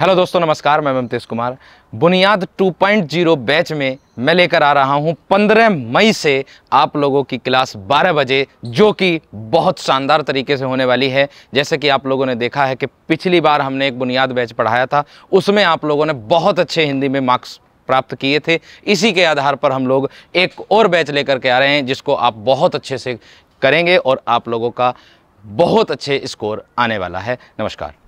hello दोस्तों नमस्कार मैं ममतेश कुमार बुनियाद 2.0 बैच में मैं लेकर आ रहा हूं 15 मई से आप लोगों की क्लास 12 बजे जो कि बहुत शानदार तरीके से होने वाली है जैसे कि आप लोगों ने देखा है कि पिछली बार हमने एक बुनियाद बैच पढ़ाया था उसमें आप लोगों ने बहुत अच्छे हिंदी में मार्क्स प्राप्त किए थे इसी के आधार पर हम लोग एक और बैच लेकर के आ रहे हैं जिसको आप बहुत अच्छे से करेंगे और आप लोगों का बहुत अच्छे स्कोर आने वाला है नमस्कार